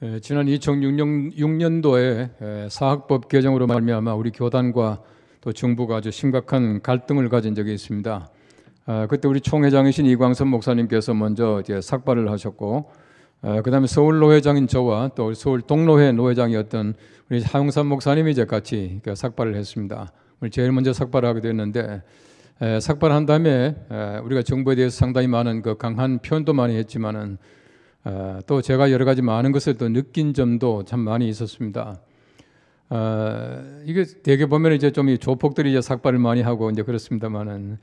예, 지난 2006년, 도에 예, 사학법 개정으로 말미암아 우리 교단과 또 정부가 아주 심각한 갈등을 가진 적이 있습니다. 아, 그때 우리 총회장이신 이광선 목사님께서 먼저 이제 삭발을 하셨고, 아, 그다음에 서울 노회장인 저와 또 서울 동로회 노회장이었던 우리 하용산 목사님이 이제 같이 그러니까 삭발을 했습니다. 우리 제일 먼저 삭발하게 됐는데 삭발한 다음 에, 우리가 정부에 대해서 상당히 많은 그 강한 표현도 많이 했지만은 아, 또 제가 여러 가지 많은 것을 또 느낀 점도 참 많이 있었습니다. 아, 이게 대개 보면 이제 좀 조폭들이 이제 삭발을 많이 하고 이제 그렇습니다만은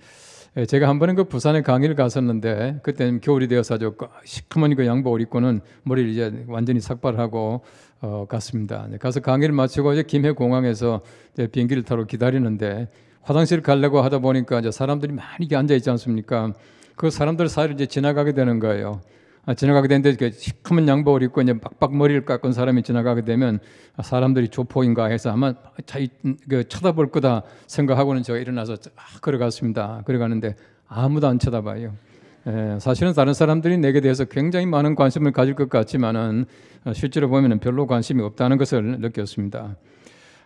예, 제가 한 번은 그 부산에 강의를 갔었는데 그때는 겨울이 되어서 아주 그 시커먼 그 양복을 입고는 머리를 이제 완전히 삭발하고 어, 갔습니다. 가서 강의를 마치고 이제 김해 공항에서 이제 비행기를 타러 기다리는데 화장실 가려고 하다 보니까 이제 사람들이 많이 앉아 있지 않습니까? 그 사람들 사이를 이제 지나가게 되는 거예요. 아, 지나가게 되는데 그 시커먼 양복을 입고 이제 박박 머리를 깎은 사람이 지나가게 되면 아, 사람들이 조폭인가 해서 아마 차이 그 쳐다볼 거다 생각하고는 제가 일어나서 쫙 아, 걸어갔습니다. 걸어가는데 아무도 안 쳐다봐요. 예, 사실은 다른 사람들이 내게 대해서 굉장히 많은 관심을 가질 것 같지만은 어, 실제로 보면 별로 관심이 없다는 것을 느꼈습니다.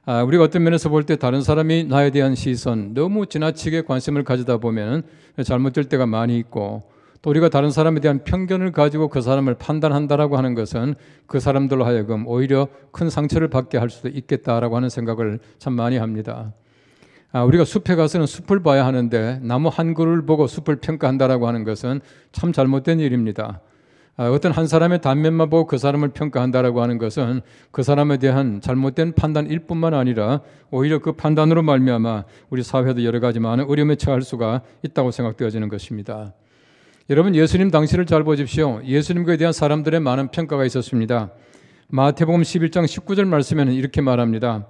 아, 우리가 어떤 면에서 볼 때 다른 사람이 나에 대한 시선 너무 지나치게 관심을 가지다 보면 잘못될 때가 많이 있고 또 우리가 다른 사람에 대한 편견을 가지고 그 사람을 판단한다라고 하는 것은 그 사람들로 하여금 오히려 큰 상처를 받게 할 수도 있겠다라고 하는 생각을 참 많이 합니다. 아, 우리가 숲에 가서는 숲을 봐야 하는데 나무 한 그루를 보고 숲을 평가한다라고 하는 것은 참 잘못된 일입니다. 아, 어떤 한 사람의 단면만 보고 그 사람을 평가한다라고 하는 것은 그 사람에 대한 잘못된 판단일 뿐만 아니라 오히려 그 판단으로 말미암아 우리 사회도 여러 가지 많은 어려움에 처할 수가 있다고 생각되어지는 것입니다. 여러분 예수님 당시를 잘 보십시오. 예수님과 대한 사람들의 많은 평가가 있었습니다. 마태복음 11장 19절 말씀에는 이렇게 말합니다.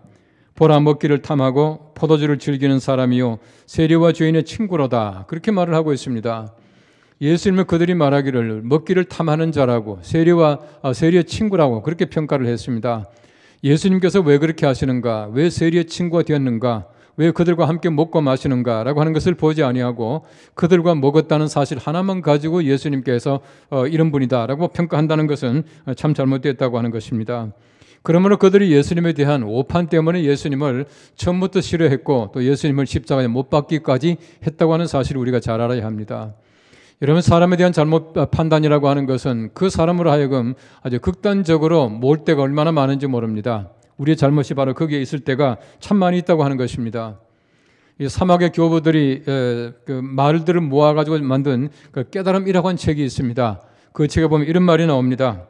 보라 먹기를 탐하고 포도주를 즐기는 사람이요 세리와 죄인의 친구로다. 그렇게 말을 하고 있습니다. 예수님은 그들이 말하기를 먹기를 탐하는 자라고 세리와 아, 세리의 친구라고 그렇게 평가를 했습니다. 예수님께서 왜 그렇게 하시는가? 왜 세리의 친구가 되었는가? 왜 그들과 함께 먹고 마시는가라고 하는 것을 보지 아니하고 그들과 먹었다는 사실 하나만 가지고 예수님께서 어, 이런 분이다라고 평가한다는 것은 참 잘못됐다고 하는 것입니다. 그러므로 그들이 예수님에 대한 오판 때문에 예수님을 처음부터 싫어했고 또 예수님을 십자가에 못 박기까지 했다고 하는 사실을 우리가 잘 알아야 합니다. 여러분 사람에 대한 잘못 어, 판단이라고 하는 것은 그 사람으로 하여금 아주 극단적으로 몰 때가 얼마나 많은지 모릅니다. 우리의 잘못이 바로 거기에 있을 때가 참 많이 있다고 하는 것입니다. 이 사막의 교부들이 그 말들을 모아가지고 만든 그 깨달음이라고 한 책이 있습니다. 그 책에 보면 이런 말이 나옵니다.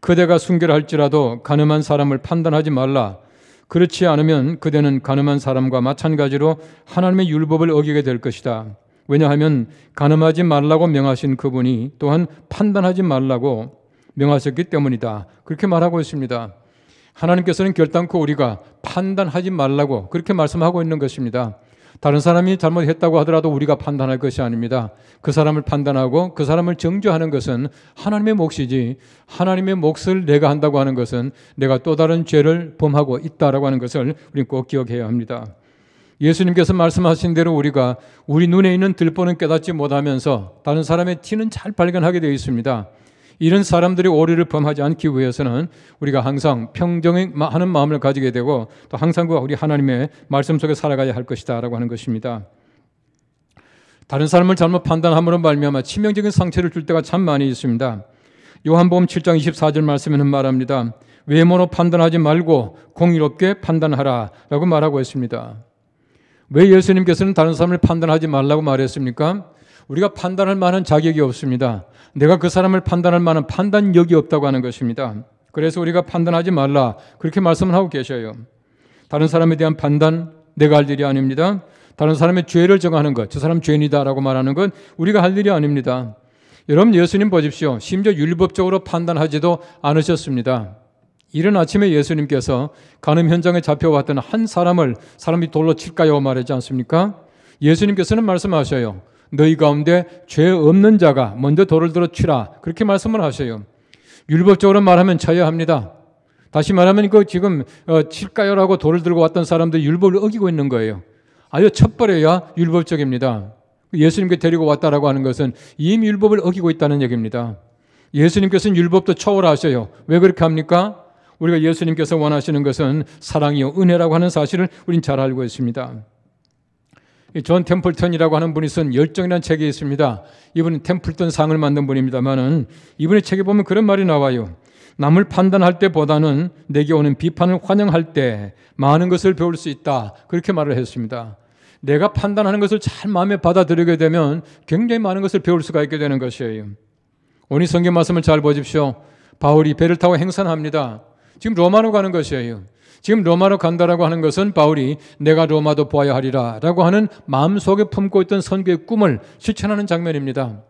그대가 순결 할지라도 가늠한 사람을 판단하지 말라. 그렇지 않으면 그대는 가늠한 사람과 마찬가지로 하나님의 율법을 어기게 될 것이다. 왜냐하면 가늠하지 말라고 명하신 그분이 또한 판단하지 말라고 명하셨기 때문이다. 그렇게 말하고 있습니다. 하나님께서는 결단코 우리가 판단하지 말라고 그렇게 말씀하고 있는 것입니다. 다른 사람이 잘못했다고 하더라도 우리가 판단할 것이 아닙니다. 그 사람을 판단하고 그 사람을 정죄하는 것은 하나님의 몫이지 하나님의 몫을 내가 한다고 하는 것은 내가 또 다른 죄를 범하고 있다라고 하는 것을 우리꼭 기억해야 합니다. 예수님께서 말씀하신 대로 우리가 우리 눈에 있는 들보는 깨닫지 못하면서 다른 사람의 티는 잘 발견하게 되어 있습니다. 이런 사람들이 오류를 범하지 않기 위해서는 우리가 항상 평정하는 마음을 가지게 되고 또 항상 우리 하나님의 말씀 속에 살아가야 할 것이다라고 하는 것입니다. 다른 사람을 잘못 판단함으로 말미암아 치명적인 상처를 줄 때가 참 많이 있습니다. 요한복음 7장 24절 말씀에는 말합니다. 외모로 판단하지 말고 공의롭게 판단하라라고 말하고 있습니다. 왜 예수님께서는 다른 사람을 판단하지 말라고 말했습니까? 우리가 판단할 만한 자격이 없습니다. 내가 그 사람을 판단할 만한 판단력이 없다고 하는 것입니다. 그래서 우리가 판단하지 말라. 그렇게 말씀을 하고 계셔요. 다른 사람에 대한 판단, 내가 할 일이 아닙니다. 다른 사람의 죄를 정하는 것, 저 사람 죄인이다라고 말하는 건 우리가 할 일이 아닙니다. 여러분 예수님 보십시오. 심지어 율법적으로 판단하지도 않으셨습니다. 이른 아침에 예수님께서 가늠 현장에 잡혀왔던 한 사람을 사람이 돌로 칠까요 말하지 않습니까? 예수님께서는 말씀하셔요. 너희 가운데 죄 없는 자가 먼저 돌을 들어 치라. 그렇게 말씀을 하셔요. 율법적으로 말하면 쳐야 합니다. 다시 말하면 그 지금 어, 칠까요라고 돌을 들고 왔던 사람들 율법을 어기고 있는 거예요. 아예 첩벌해야 율법적입니다. 예수님께 데리고 왔다라고 하는 것은 이미 율법을 어기고 있다는 얘기입니다. 예수님께서는 율법도 초월하셔요. 왜 그렇게 합니까? 우리가 예수님께서 원하시는 것은 사랑이요 은혜라고 하는 사실을 우린 잘 알고 있습니다. 존 템플턴이라고 하는 분이 쓴 열정이라는 책이 있습니다. 이분은 템플턴 상을 만든 분입니다만은 이분의 책에 보면 그런 말이 나와요. 남을 판단할 때보다는 내게 오는 비판을 환영할 때 많은 것을 배울 수 있다. 그렇게 말을 했습니다. 내가 판단하는 것을 잘 마음에 받아들이게 되면 굉장히 많은 것을 배울 수가 있게 되는 것이에요. 오늘 성경 말씀을 잘 보십시오. 바울이 배를 타고 행선합니다. 지금 로마로 가는 것이에요. 지금 로마로 간다라고 하는 것은 바울이 내가 로마도 보아야 하리라라고 하는 마음속에 품고 있던 선교의 꿈을 실천하는 장면입니다.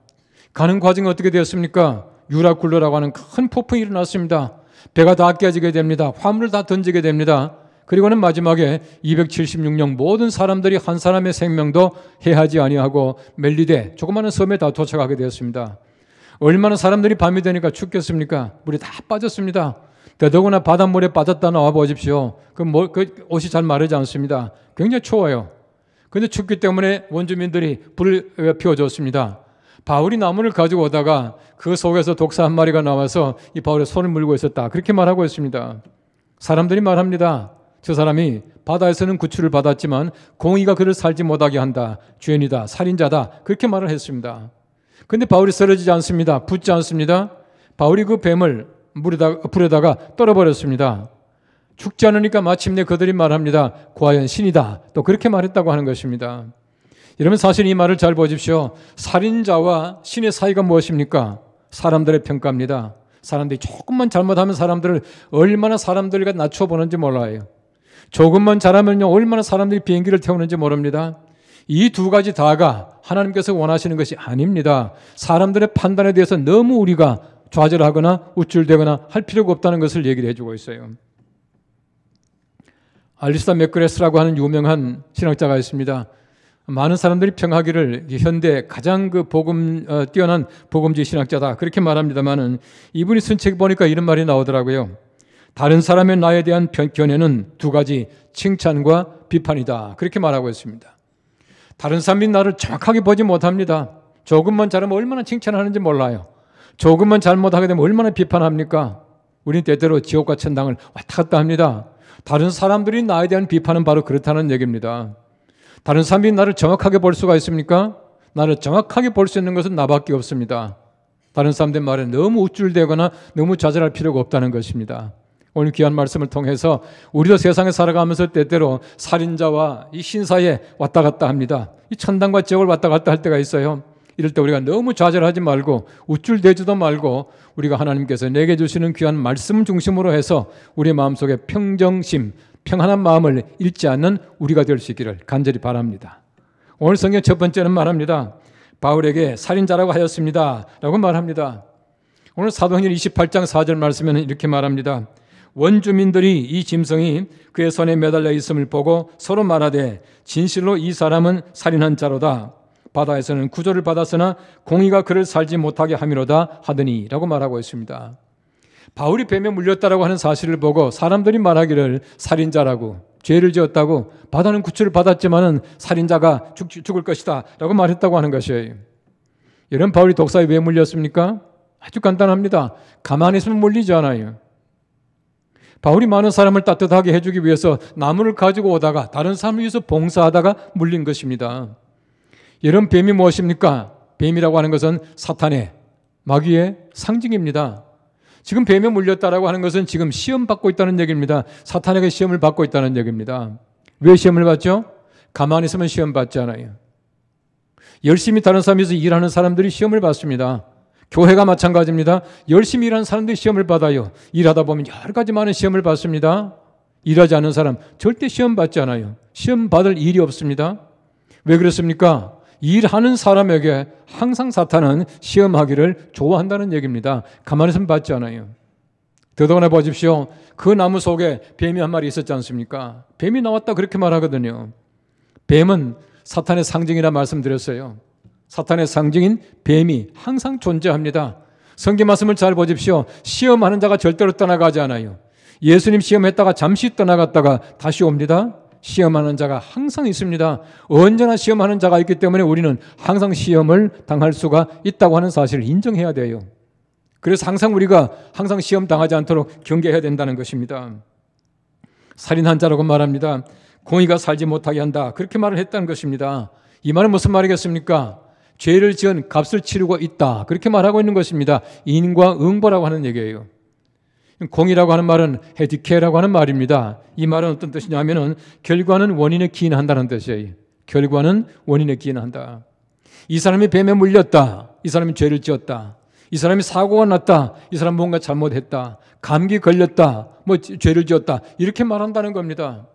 가는 과정이 어떻게 되었습니까? 유라굴로라고 하는 큰 폭풍이 일어났습니다. 배가 다 깨지게 됩니다. 화물을 다 던지게 됩니다. 그리고는 마지막에 276명 모든 사람들이 한 사람의 생명도 해하지 아니하고 멜리데 조그마한 섬에 다 도착하게 되었습니다. 얼마나 사람들이 밤이 되니까 죽겠습니까? 물이 다 빠졌습니다. 더더구나 바닷물에 빠졌다 나와 보십시오. 그, 뭐, 그 옷이 잘 마르지 않습니다. 굉장히 추워요. 근데 춥기 때문에 원주민들이 불을 어, 피워줬습니다. 바울이 나무를 가지고 오다가 그 속에서 독사 한 마리가 나와서 이 바울의 손을 물고 있었다. 그렇게 말하고 있습니다. 사람들이 말합니다. 저 사람이 바다에서는 구출을 받았지만 공의가 그를 살지 못하게 한다. 주연이다 살인자다. 그렇게 말을 했습니다. 근데 바울이 쓰러지지 않습니다. 붙지 않습니다. 바울이 그 뱀을 물에다, 불에다가 떨어버렸습니다. 죽지 않으니까 마침내 그들이 말합니다. 과연 신이다. 또 그렇게 말했다고 하는 것입니다. 여러분 사실 이 말을 잘 보십시오. 살인자와 신의 사이가 무엇입니까? 사람들의 평가입니다. 사람들이 조금만 잘못하면 사람들을 얼마나 사람들과 낮춰보는지 몰라요. 조금만 잘하면요, 얼마나 사람들이 비행기를 태우는지 모릅니다. 이 두 가지 다가 하나님께서 원하시는 것이 아닙니다. 사람들의 판단에 대해서 너무 우리가 좌절하거나 우쭐대거나 할 필요가 없다는 것을 얘기를 해주고 있어요. 알리스타 맥그레스라고 하는 유명한 신학자가 있습니다. 많은 사람들이 평하기를 현대 가장 그 복음 어, 뛰어난 복음주의 신학자다 그렇게 말합니다만은 이분이 쓴 책 보니까 이런 말이 나오더라고요. 다른 사람의 나에 대한 견해는 두 가지 칭찬과 비판이다 그렇게 말하고 있습니다. 다른 사람이 나를 정확하게 보지 못합니다. 조금만 잘하면 얼마나 칭찬하는지 몰라요. 조금만 잘못하게 되면 얼마나 비판합니까? 우린 때때로 지옥과 천당을 왔다 갔다 합니다. 다른 사람들이 나에 대한 비판은 바로 그렇다는 얘기입니다. 다른 사람이 나를 정확하게 볼 수가 있습니까? 나를 정확하게 볼 수 있는 것은 나밖에 없습니다. 다른 사람들 말에 너무 우쭐대거나 너무 좌절할 필요가 없다는 것입니다. 오늘 귀한 말씀을 통해서 우리도 세상에 살아가면서 때때로 살인자와 이 신사에 왔다 갔다 합니다. 이 천당과 지옥을 왔다 갔다 할 때가 있어요. 이럴 때 우리가 너무 좌절하지 말고 우쭐대지도 말고 우리가 하나님께서 내게 주시는 귀한 말씀 중심으로 해서 우리 마음속에 평정심, 평안한 마음을 잃지 않는 우리가 될 수 있기를 간절히 바랍니다. 오늘 성경 첫 번째는 말합니다. 바울에게 살인자라고 하였습니다. 라고 말합니다. 오늘 사도행전 28장 4절 말씀에는 이렇게 말합니다. 원주민들이 이 짐승이 그의 손에 매달려 있음을 보고 서로 말하되 진실로 이 사람은 살인한 자로다. 바다에서는 구조를 받았으나 공의가 그를 살지 못하게 함이로다 하더니라고 말하고 있습니다. 바울이 뱀에 물렸다라고 하는 사실을 보고 사람들이 말하기를 살인자라고 죄를 지었다고 바다는 구출을 받았지만은 살인자가 죽, 죽을 것이다라고 말했다고 하는 것이에요. 이런 바울이 독사에 왜 물렸습니까? 아주 간단합니다. 가만히 있으면 물리지 않아요. 바울이 많은 사람을 따뜻하게 해주기 위해서 나무를 가지고 오다가 다른 사람을 위해서 봉사하다가 물린 것입니다. 이런 뱀이 무엇입니까? 뱀이라고 하는 것은 사탄의 마귀의 상징입니다. 지금 뱀에 물렸다라고 하는 것은 지금 시험 받고 있다는 얘기입니다. 사탄에게 시험을 받고 있다는 얘기입니다. 왜 시험을 받죠? 가만히 있으면 시험 받지 않아요. 열심히 다른 사람에서 일하는 사람들이 시험을 받습니다. 교회가 마찬가지입니다. 열심히 일하는 사람들이 시험을 받아요. 일하다 보면 여러 가지 많은 시험을 받습니다. 일하지 않은 사람 절대 시험 받지 않아요. 시험 받을 일이 없습니다. 왜 그렇습니까? 일하는 사람에게 항상 사탄은 시험하기를 좋아한다는 얘기입니다. 가만히 있으면 받지 않아요. 더더군다나 보십시오. 그 나무 속에 뱀이 한 마리 있었지 않습니까? 뱀이 나왔다 그렇게 말하거든요. 뱀은 사탄의 상징이라 말씀드렸어요. 사탄의 상징인 뱀이 항상 존재합니다. 성경 말씀을 잘 보십시오. 시험하는 자가 절대로 떠나가지 않아요. 예수님 시험했다가 잠시 떠나갔다가 다시 옵니다. 시험하는 자가 항상 있습니다. 언제나 시험하는 자가 있기 때문에 우리는 항상 시험을 당할 수가 있다고 하는 사실을 인정해야 돼요. 그래서 항상 우리가 항상 시험 당하지 않도록 경계해야 된다는 것입니다. 살인한 자라고 말합니다. 공의가 살지 못하게 한다. 그렇게 말을 했다는 것입니다. 이 말은 무슨 말이겠습니까? 죄를 지은 값을 치르고 있다. 그렇게 말하고 있는 것입니다. 인과 응보라고 하는 얘기예요. 공이라고 하는 말은 헤디케라고 하는 말입니다. 이 말은 어떤 뜻이냐 면은 결과는 원인에 기인한다는 뜻이에요. 결과는 원인에 기인한다. 이 사람이 뱀에 물렸다. 이 사람이 죄를 지었다. 이 사람이 사고가 났다. 이 사람 뭔가 잘못했다. 감기 걸렸다. 뭐 죄를 지었다. 이렇게 말한다는 겁니다.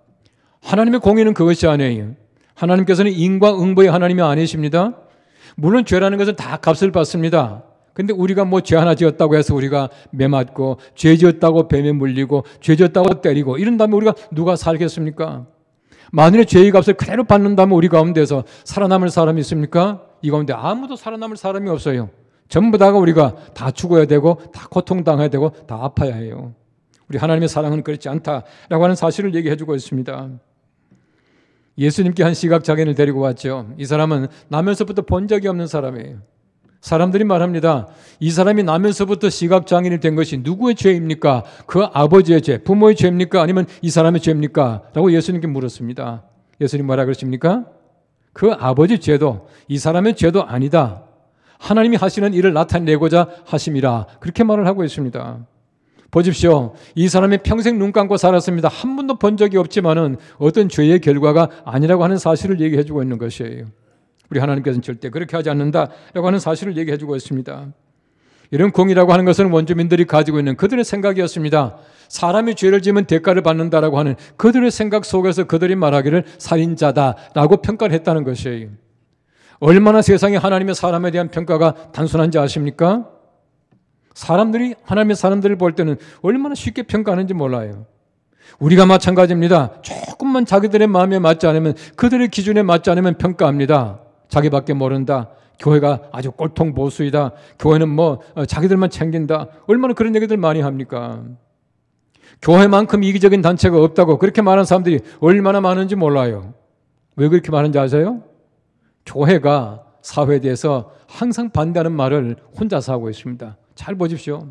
하나님의 공의는 그것이 아니에요. 하나님께서는 인과응보의 하나님이 아니십니다. 물론 죄라는 것은 다 값을 받습니다. 근데 우리가 뭐 죄 하나 지었다고 해서 우리가 매 맞고 죄 지었다고 뱀에 물리고 죄 지었다고 때리고 이런 다음에 우리가 누가 살겠습니까? 만일에 죄의 값을 그대로 받는다면 우리 가운데서 살아남을 사람이 있습니까? 이 가운데 아무도 살아남을 사람이 없어요. 전부 다가 우리가 다 죽어야 되고 다 고통당해야 되고 다 아파야 해요. 우리 하나님의 사랑은 그렇지 않다라고 하는 사실을 얘기해 주고 있습니다. 예수님께 한 시각 장애인을 데리고 왔죠. 이 사람은 나면서부터 본 적이 없는 사람이에요. 사람들이 말합니다. 이 사람이 나면서부터 시각장애인이 된 것이 누구의 죄입니까? 그 아버지의 죄, 부모의 죄입니까? 아니면 이 사람의 죄입니까? 라고 예수님께 물었습니다. 예수님 뭐라 그러십니까? 그 아버지 죄도 이 사람의 죄도 아니다. 하나님이 하시는 일을 나타내고자 하심이라. 그렇게 말을 하고 있습니다. 보십시오. 이 사람이 평생 눈 감고 살았습니다. 한 번도 본 적이 없지만은 어떤 죄의 결과가 아니라고 하는 사실을 얘기해 주고 있는 것이에요. 우리 하나님께서는 절대 그렇게 하지 않는다라고 하는 사실을 얘기해 주고 있습니다. 이런 공이라고 하는 것은 원주민들이 가지고 있는 그들의 생각이었습니다. 사람이 죄를 지면 대가를 받는다라고 하는 그들의 생각 속에서 그들이 말하기를 살인자다라고 평가를 했다는 것이에요. 얼마나 세상에 하나님의 사람에 대한 평가가 단순한지 아십니까? 사람들이 하나님의 사람들을 볼 때는 얼마나 쉽게 평가하는지 몰라요. 우리가 마찬가지입니다. 조금만 자기들의 마음에 맞지 않으면 그들의 기준에 맞지 않으면 평가합니다. 자기밖에 모른다. 교회가 아주 꼴통 보수이다. 교회는 뭐 어, 자기들만 챙긴다. 얼마나 그런 얘기들 많이 합니까? 교회만큼 이기적인 단체가 없다고 그렇게 말하는 사람들이 얼마나 많은지 몰라요. 왜 그렇게 많은지 아세요? 교회가 사회에 대해서 항상 반대하는 말을 혼자서 하고 있습니다. 잘 보십시오.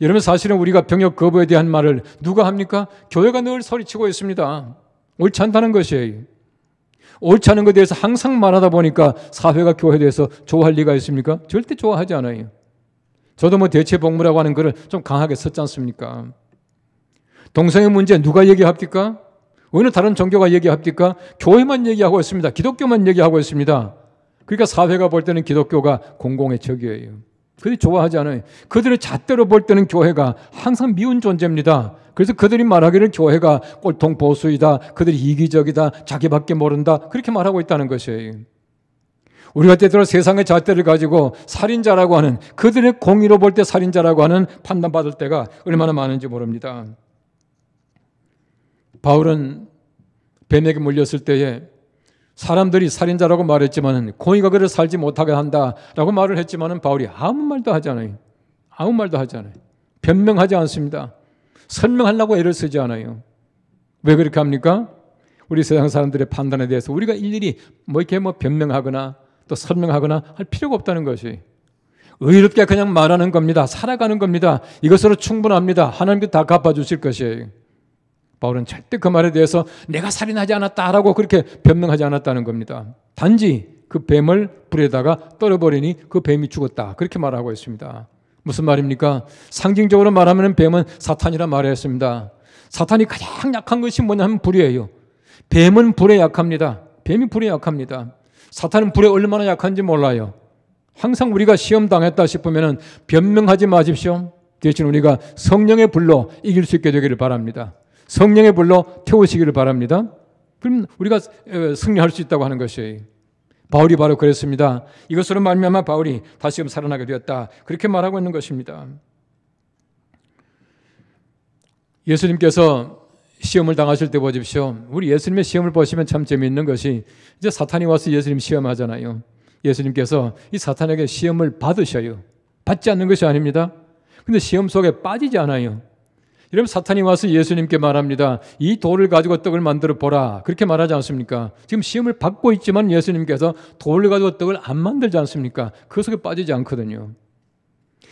여러분 사실은 우리가 병역 거부에 대한 말을 누가 합니까? 교회가 늘 소리치고 있습니다. 옳지 않다는 것이에요. 옳지 않은 것에 대해서 항상 말하다 보니까 사회가 교회에 대해서 좋아할 리가 있습니까? 절대 좋아하지 않아요. 저도 뭐 대체 복무라고 하는 글을 좀 강하게 썼지 않습니까? 동성애 문제 누가 얘기합니까? 어느 다른 종교가 얘기합니까? 교회만 얘기하고 있습니다. 기독교만 얘기하고 있습니다. 그러니까 사회가 볼 때는 기독교가 공공의 적이에요. 그들이 좋아하지 않아요. 그들의 잣대로 볼 때는 교회가 항상 미운 존재입니다. 그래서 그들이 말하기를 교회가 꼴통 보수이다. 그들이 이기적이다. 자기밖에 모른다. 그렇게 말하고 있다는 것이에요. 우리가 때때로 세상의 잣대를 가지고 살인자라고 하는 그들의 공의로 볼 때 살인자라고 하는 판단받을 때가 얼마나 많은지 모릅니다. 바울은 뱀에게 물렸을 때에 사람들이 살인자라고 말했지만은 공의가 그를 살지 못하게 한다라고 말을 했지만은 바울이 아무 말도 하지 않아요. 아무 말도 하지 않아요. 변명하지 않습니다. 설명하려고 애를 쓰지 않아요. 왜 그렇게 합니까? 우리 세상 사람들의 판단에 대해서 우리가 일일이 뭐 이렇게 뭐 변명하거나 또 설명하거나 할 필요가 없다는 것이 의롭게 그냥 말하는 겁니다. 살아가는 겁니다. 이것으로 충분합니다. 하나님께 다 갚아주실 것이에요. 바울은 절대 그 말에 대해서 내가 살인하지 않았다라고 그렇게 변명하지 않았다는 겁니다. 단지 그 뱀을 불에다가 떨어버리니 그 뱀이 죽었다. 그렇게 말하고 있습니다. 무슨 말입니까? 상징적으로 말하면 뱀은 사탄이라 말했습니다. 사탄이 가장 약한 것이 뭐냐면 불이에요. 뱀은 불에 약합니다. 뱀이 불에 약합니다. 사탄은 불에 얼마나 약한지 몰라요. 항상 우리가 시험 당했다 싶으면 변명하지 마십시오. 대신 우리가 성령의 불로 이길 수 있게 되기를 바랍니다. 성령의 불로 태우시기를 바랍니다. 그럼 우리가 승리할 수 있다고 하는 것이에요. 바울이 바로 그랬습니다. 이것으로 말미암아 바울이 다시금 살아나게 되었다. 그렇게 말하고 있는 것입니다. 예수님께서 시험을 당하실 때 보십시오. 우리 예수님의 시험을 보시면 참 재미있는 것이 이제 사탄이 와서 예수님 시험하잖아요. 예수님께서 이 사탄에게 시험을 받으셔요. 받지 않는 것이 아닙니다. 근데 시험 속에 빠지지 않아요. 이러면 사탄이 와서 예수님께 말합니다. 이 돌을 가지고 떡을 만들어 보라. 그렇게 말하지 않습니까? 지금 시험을 받고 있지만 예수님께서 돌을 가지고 떡을 안 만들지 않습니까? 그 속에 빠지지 않거든요.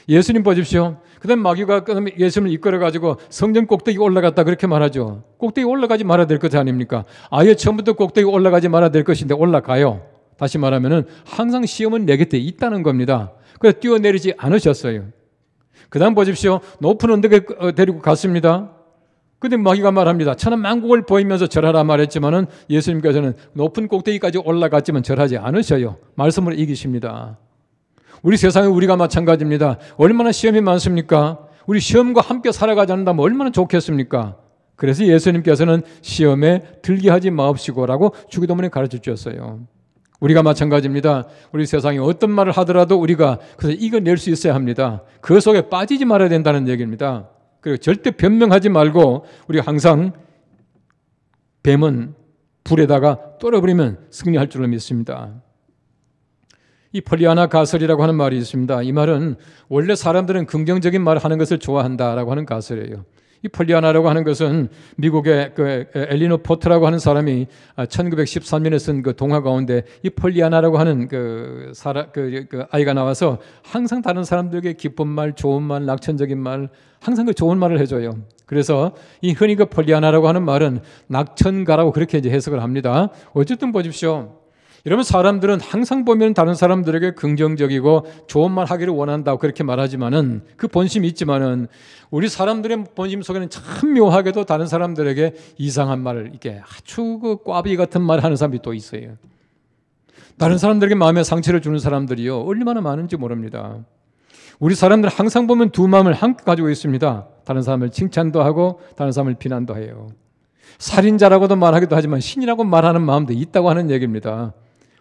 예수님 보십시오. 그다음 마귀가 예수님을 이끌어 가지고 성전 꼭대기 올라갔다 그렇게 말하죠. 꼭대기 올라가지 말아야 될 것 아닙니까? 아예 처음부터 꼭대기 올라가지 말아야 될 것인데 올라가요. 다시 말하면은 항상 시험은 내게돼 있다는 겁니다. 그래서 뛰어내리지 않으셨어요. 그 다음 보십시오. 높은 언덕에 어, 데리고 갔습니다. 근데 마귀가 말합니다. 천하 만국을 보이면서 절하라 말했지만은 예수님께서는 높은 꼭대기까지 올라갔지만 절하지 않으셔요. 말씀으 이기십니다. 우리 세상에 우리가 마찬가지입니다. 얼마나 시험이 많습니까? 우리 시험과 함께 살아가지 않는다면 얼마나 좋겠습니까? 그래서 예수님께서는 시험에 들게 하지 마옵시고라고 주기도문에 가르쳐 주셨어요. 우리가 마찬가지입니다. 우리 세상에 어떤 말을 하더라도 우리가 그래서 이겨낼 수 있어야 합니다. 그 속에 빠지지 말아야 된다는 얘기입니다. 그리고 절대 변명하지 말고 우리가 항상 뱀은 불에다가 떨어버리면 승리할 줄로 믿습니다. 이 폴리아나 가설이라고 하는 말이 있습니다. 이 말은 원래 사람들은 긍정적인 말을 하는 것을 좋아한다라고 하는 가설이에요. 이 폴리아나라고 하는 것은 미국의 그 엘리노 포트라고 하는 사람이 1913년에 아, 쓴그 동화 가운데 이 폴리아나라고 하는 그, 사람, 그, 그 아이가 나와서 항상 다른 사람들에게 기쁜 말, 좋은 말, 낙천적인 말, 항상 그 좋은 말을 해줘요. 그래서 이 흔히 그 폴리아나라고 하는 말은 낙천가라고 그렇게 이제 해석을 합니다. 어쨌든 보십시오. 여러분 사람들은 항상 보면 다른 사람들에게 긍정적이고 좋은 말 하기를 원한다고 그렇게 말하지만은 그 본심이 있지만은 우리 사람들의 본심 속에는 참 묘하게도 다른 사람들에게 이상한 말을 이렇게 아주 그 꽈비 같은 말을 하는 사람이 또 있어요. 다른 사람들에게 마음의 상처를 주는 사람들이요 얼마나 많은지 모릅니다. 우리 사람들 항상 보면 두 마음을 함께 가지고 있습니다. 다른 사람을 칭찬도 하고 다른 사람을 비난도 해요. 살인자라고도 말하기도 하지만 신이라고 말하는 마음도 있다고 하는 얘기입니다.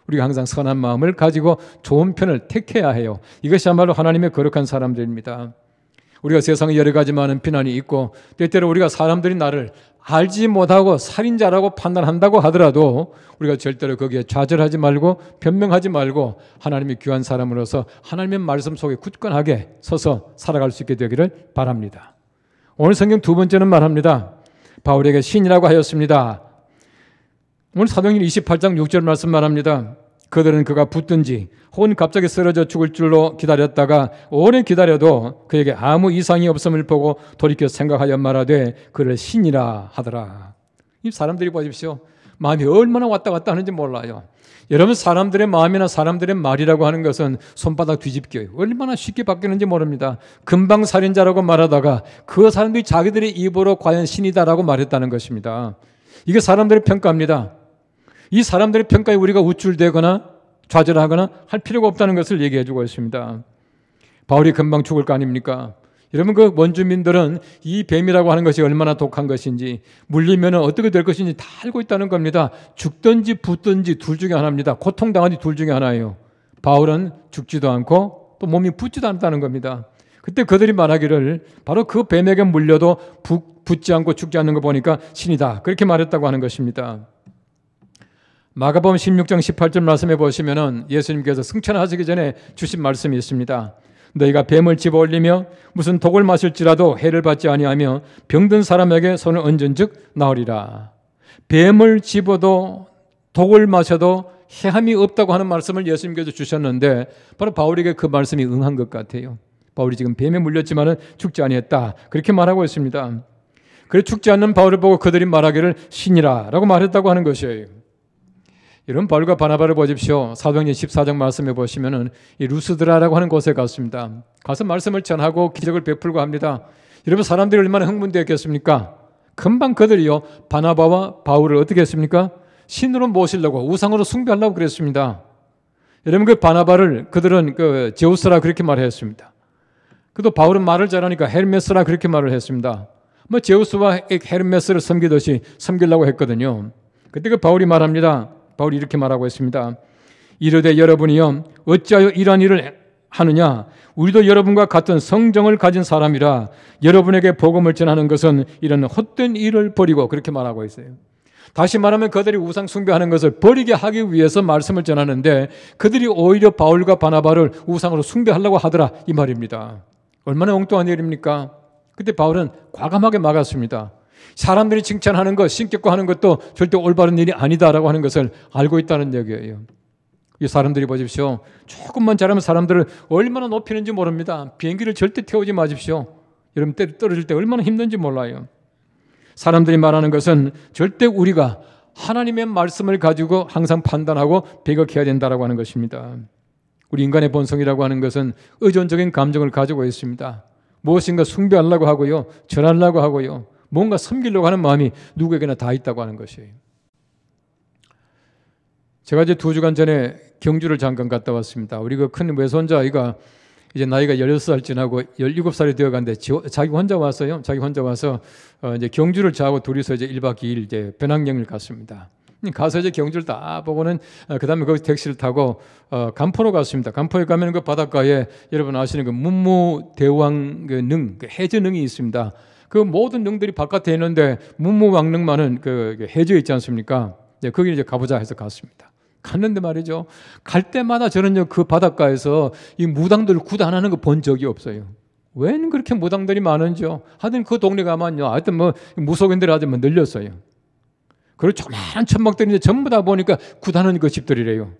우리가 항상 선한 마음을 가지고 좋은 편을 택해야 해요. 이것이야말로 하나님의 거룩한 사람들입니다. 우리가 세상에 여러 가지 많은 비난이 있고 때때로 우리가 사람들이 나를 알지 못하고 살인자라고 판단한다고 하더라도 우리가 절대로 거기에 좌절하지 말고 변명하지 말고 하나님의 귀한 사람으로서 하나님의 말씀 속에 굳건하게 서서 살아갈 수 있게 되기를 바랍니다. 오늘 성경 두 번째는 말합니다. 바울에게 신이라고 하였습니다. 오늘 사도행전 28장 6절 말씀 말합니다. 그들은 그가 붙든지 혹은 갑자기 쓰러져 죽을 줄로 기다렸다가 오래 기다려도 그에게 아무 이상이 없음을 보고 돌이켜 생각하여 말하되 그를 신이라 하더라. 이 사람들이 보십시오. 마음이 얼마나 왔다 갔다 하는지 몰라요. 여러분 사람들의 마음이나 사람들의 말이라고 하는 것은 손바닥 뒤집기예요. 얼마나 쉽게 바뀌는지 모릅니다. 금방 살인자라고 말하다가 그 사람들이 자기들의 입으로 과연 신이다라고 말했다는 것입니다. 이게 사람들의 평가입니다. 이 사람들의 평가에 우리가 우쭐되거나 좌절하거나 할 필요가 없다는 것을 얘기해 주고 있습니다. 바울이 금방 죽을 거 아닙니까? 여러분 그 원주민들은 이 뱀이라고 하는 것이 얼마나 독한 것인지 물리면 어떻게 될 것인지 다 알고 있다는 겁니다. 죽든지 붙든지 둘 중에 하나입니다. 고통당하지 둘 중에 하나예요. 바울은 죽지도 않고 또 몸이 붙지도 않다는 겁니다. 그때 그들이 말하기를 바로 그 뱀에게 물려도 붙지 않고 죽지 않는 거 보니까 신이다. 그렇게 말했다고 하는 것입니다. 마가범 16장 18절 말씀해 보시면 예수님께서 승천하시기 전에 주신 말씀이 있습니다. 너희가 뱀을 집어 올리며 무슨 독을 마실지라도 해를 받지 아니하며 병든 사람에게 손을 얹은즉 나으리라. 뱀을 집어도 독을 마셔도 해함이 없다고 하는 말씀을 예수님께서 주셨는데 바로 바울에게 그 말씀이 응한 것 같아요. 바울이 지금 뱀에 물렸지만은 죽지 아니했다. 그렇게 말하고 있습니다. 그래 죽지 않는 바울을 보고 그들이 말하기를 신이라라고 말했다고 하는 것이에요. 이런 벌과 바나바를 보십시오. 사도행전 14장 말씀해 보시면은 이 루스드라라고 하는 곳에 갔습니다. 가서 말씀을 전하고 기적을 베풀고 합니다. 여러분 사람들이 얼마나 흥분되었겠습니까? 금방 그들이요 바나바와 바울을 어떻게 했습니까? 신으로 모시려고 우상으로 숭배하려고 그랬습니다. 여러분 그 바나바를 그들은 그 제우스라 그렇게 말했습니다. 그도 바울은 말을 잘하니까 헤르메스라 그렇게 말을 했습니다. 뭐 제우스와 헤르메스를 섬기듯이 섬기려고 했거든요. 그때 그 바울이 말합니다. 바울이 이렇게 말하고 있습니다. 이르되 여러분이여 어찌하여 이러한 일을 하느냐 우리도 여러분과 같은 성정을 가진 사람이라 여러분에게 복음을 전하는 것은 이런 헛된 일을 버리고 그렇게 말하고 있어요. 다시 말하면 그들이 우상 숭배하는 것을 버리게 하기 위해서 말씀을 전하는데 그들이 오히려 바울과 바나바를 우상으로 숭배하려고 하더라 이 말입니다. 얼마나 엉뚱한 일입니까? 그때 바울은 과감하게 막았습니다. 사람들이 칭찬하는 것, 신격고 하는 것도 절대 올바른 일이 아니다라고 하는 것을 알고 있다는 얘기예요. 이 사람들이 보십시오. 조금만 잘하면 사람들을 얼마나 높이는지 모릅니다. 비행기를 절대 태우지 마십시오. 여러분 떨어질 때 얼마나 힘든지 몰라요. 사람들이 말하는 것은 절대 우리가 하나님의 말씀을 가지고 항상 판단하고 배격해야 된다라고 하는 것입니다. 우리 인간의 본성이라고 하는 것은 의존적인 감정을 가지고 있습니다. 무엇인가 숭배하려고 하고요. 전하려고 하고요. 뭔가 섬기려고 하는 마음이 누구에게나 다 있다고 하는 것이에요. 제가 이제 두 주간 전에 경주를 잠깐 갔다 왔습니다. 우리 그큰 외손자 아이가 이제 나이가 16살 지나고 17살이 되어 갔는데 자기 혼자 와서요. 자기 혼자 와서 어 이제 경주를 자고 둘이서 이제 1박 2일 이제 배낭여행을 갔습니다. 음, 가서 이제 경주를 다 보고는 어, 그다음에 거기 택시를 타고 어 간포로 갔습니다. 간포에 가면 그 바닷가에 여러분 아시는 그 문무대왕 그 능, 그 해저능이 있습니다. 그 모든 능들이 바깥에 있는데 문무왕릉만은 그, 그 해저에 있지 않습니까? 네, 거기 이제 가보자 해서 갔습니다. 갔는데 말이죠. 갈 때마다 저는요 그 바닷가에서 이 무당들 구단하는 거 본 적이 없어요. 웬 그렇게 무당들이 많은지요. 하여튼 그 동네 가면요. 하여튼 뭐 무속인들 아주 뭐 늘렸어요. 그리고 조그만한 천막들인데 전부 다 보니까 구단하는 그 집들이래요.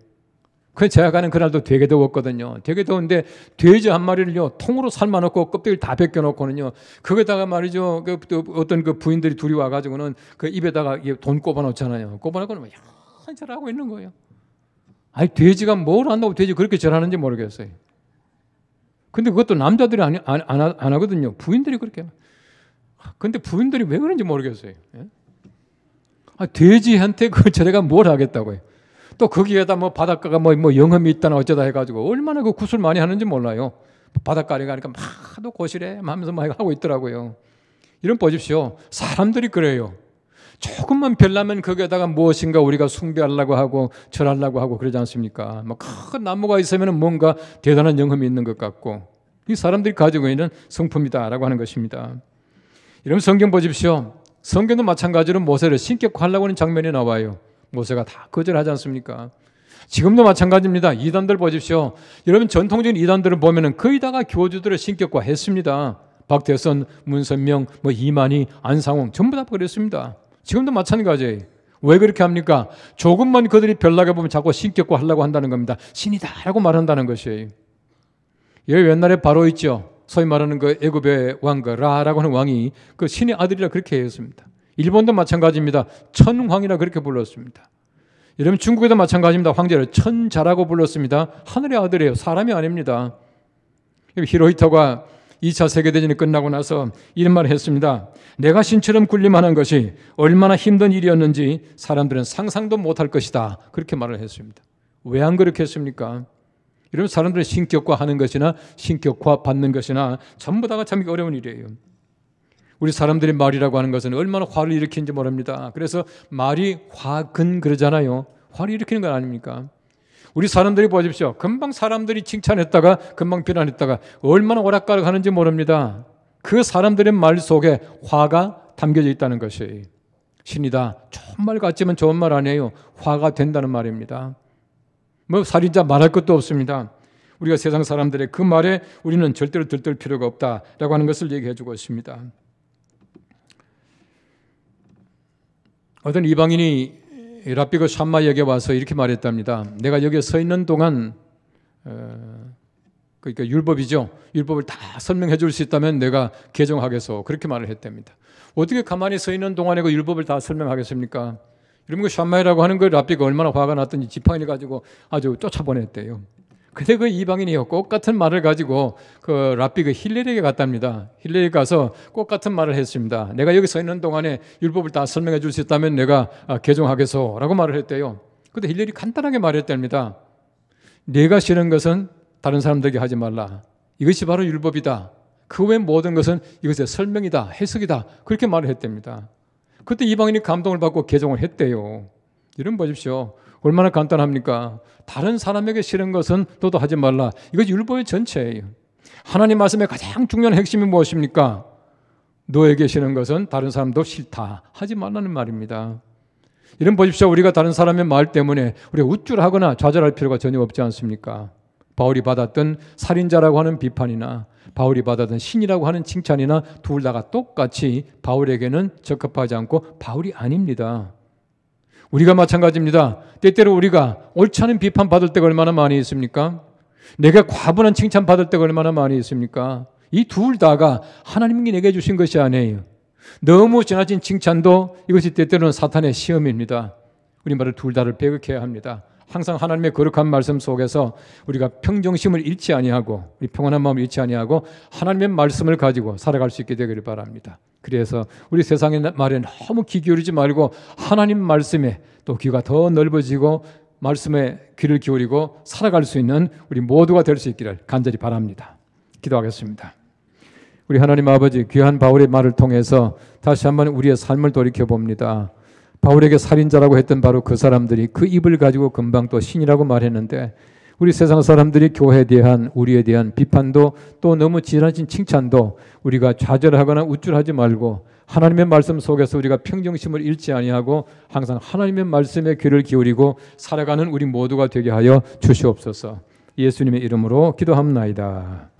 그 제가 가는 그날도 되게 더웠거든요. 되게 더운데 돼지 한 마리를요 통으로 삶아놓고 껍데기를 다 벗겨놓고는요 거기다가 말이죠 그, 어떤 그 부인들이 둘이 와가지고는 그 입에다가 돈 꼽아놓잖아요. 꼽아놓고는 야한 뭐 절하고 있는 거예요. 아니 돼지가 뭘 한다고 돼지 그렇게 절하는지 모르겠어요. 근데 그것도 남자들이 안, 안, 안, 안 하거든요. 부인들이 그렇게. 아, 근데 부인들이 왜 그런지 모르겠어요. 예? 아, 돼지한테 그 제가 뭘 하겠다고 해요. 또 거기에다 그 뭐 바닷가가 뭐, 뭐 영험이 있다나 어쩌다 해가지고 얼마나 그 구슬 많이 하는지 몰라요. 바닷가에 가니까 막도고실에 하면서 막 하고 있더라고요. 이런 보십시오. 사람들이 그래요. 조금만 별나면 거기에다가 무엇인가 우리가 숭배하려고 하고 절하려고 하고 그러지 않습니까? 뭐 큰 나무가 있으면 뭔가 대단한 영험이 있는 것 같고 이 사람들이 가지고 있는 성품이다라고 하는 것입니다. 이런 성경 보십시오. 성경도 마찬가지로 모세를 신격화하려고 하는 장면이 나와요. 모세가 다 거절하지 않습니까? 지금도 마찬가지입니다. 이단들 보십시오. 여러분 전통적인 이단들을 보면은 거의 다가 교주들을 신격화했습니다. 박대선, 문선명, 뭐 이만희, 안상홍 전부 다 그랬습니다. 지금도 마찬가지예요. 왜 그렇게 합니까? 조금만 그들이 별나게 보면 자꾸 신격화하려고 한다는 겁니다. 신이다라고 말한다는 것이에요. 여 예, 옛날에 바로 있죠. 소위 말하는 그 애굽의 왕그 라라고 하는 왕이 그 신의 아들이라 그렇게 했습니다. 일본도 마찬가지입니다. 천황이라 그렇게 불렀습니다. 여러분 중국에도 마찬가지입니다. 황제를 천자라고 불렀습니다. 하늘의 아들이에요. 사람이 아닙니다. 히로히터가 2차 세계대전이 끝나고 나서 이런 말을 했습니다. 내가 신처럼 굴림하는 것이 얼마나 힘든 일이었는지 사람들은 상상도 못할 것이다. 그렇게 말을 했습니다. 왜 안 그렇게 했습니까? 이런사람들의 신격화하는 것이나 신격화 받는 것이나 전부 다가 참 어려운 일이에요. 우리 사람들의 말이라고 하는 것은 얼마나 화를 일으키는지 모릅니다. 그래서 말이 화근 그러잖아요. 화를 일으키는 건 아닙니까? 우리 사람들이 보십시오. 금방 사람들이 칭찬했다가 금방 비난했다가 얼마나 오락가락하는지 모릅니다. 그 사람들의 말 속에 화가 담겨져 있다는 것이 신이다. 좋은 말 같지만 좋은 말 아니에요. 화가 된다는 말입니다. 뭐 살인자 말할 것도 없습니다. 우리가 세상 사람들의 그 말에 우리는 절대로 들뜰 필요가 없다라고 하는 것을 얘기해 주고 있습니다. 어떤 이방인이 라비가 샴마에게 와서 이렇게 말했답니다. 내가 여기 서 있는 동안 어, 그러니까 율법이죠. 율법을 다 설명해 줄 수 있다면 내가 개정하겠소. 그렇게 말을 했답니다. 어떻게 가만히 서 있는 동안에 그 율법을 다 설명하겠습니까? 이러면 그 샴마이라고 하는 그 라비가 얼마나 화가 났던지 지팡이를 가지고 아주 쫓아보냈대요. 근데 그 이방인이 꽃 같은 말을 가지고 그 랍비 그 힐렐에게 갔답니다. 힐리에 가서 꽃 같은 말을 했습니다. 내가 여기 서 있는 동안에 율법을 다 설명해 줄 수 있다면 내가 아, 개종하겠소라고 말을 했대요. 근데 힐렐이 간단하게 말했답니다. 내가 싫은 것은 다른 사람들에게 하지 말라. 이것이 바로 율법이다. 그 외 모든 것은 이것의 설명이다, 해석이다. 그렇게 말을 했답니다. 그때 이방인이 감동을 받고 개종을 했대요. 이런 보십시오. 얼마나 간단합니까? 다른 사람에게 싫은 것은 너도 하지 말라. 이것이 율법의 전체예요. 하나님 말씀의 가장 중요한 핵심이 무엇입니까? 너에게 싫은 것은 다른 사람도 싫다. 하지 말라는 말입니다. 이런 보십시오. 우리가 다른 사람의 말 때문에 우리가 우쭐하거나 좌절할 필요가 전혀 없지 않습니까? 바울이 받았던 살인자라고 하는 비판이나 바울이 받았던 신이라고 하는 칭찬이나 둘 다가 똑같이 바울에게는 적합하지 않고 바울이 아닙니다. 우리가 마찬가지입니다. 때때로 우리가 옳지 않은 비판 받을 때가 얼마나 많이 있습니까? 내가 과분한 칭찬 받을 때가 얼마나 많이 있습니까? 이 둘 다가 하나님께 내게 주신 것이 아니에요. 너무 지나친 칭찬도 이것이 때때로는 사탄의 시험입니다. 우리말을 둘 다를 배격해야 합니다. 항상 하나님의 거룩한 말씀 속에서 우리가 평정심을 잃지 아니하고 우리 평온한 마음을 잃지 아니하고 하나님의 말씀을 가지고 살아갈 수 있게 되기를 바랍니다. 그래서 우리 세상의 말에 너무 귀 기울이지 말고 하나님 말씀에 또 귀가 더 넓어지고 말씀에 귀를 기울이고 살아갈 수 있는 우리 모두가 될 수 있기를 간절히 바랍니다. 기도하겠습니다. 우리 하나님 아버지 귀한 바울의 말을 통해서 다시 한번 우리의 삶을 돌이켜 봅니다. 바울에게 살인자라고 했던 바로 그 사람들이 그 입을 가지고 금방 또 신이라고 말했는데 우리 세상 사람들이 교회에 대한 우리에 대한 비판도 또 너무 지나친 칭찬도 우리가 좌절하거나 우쭐하지 말고 하나님의 말씀 속에서 우리가 평정심을 잃지 아니하고 항상 하나님의 말씀에 귀를 기울이고 살아가는 우리 모두가 되게 하여 주시옵소서. 예수님의 이름으로 기도합나이다.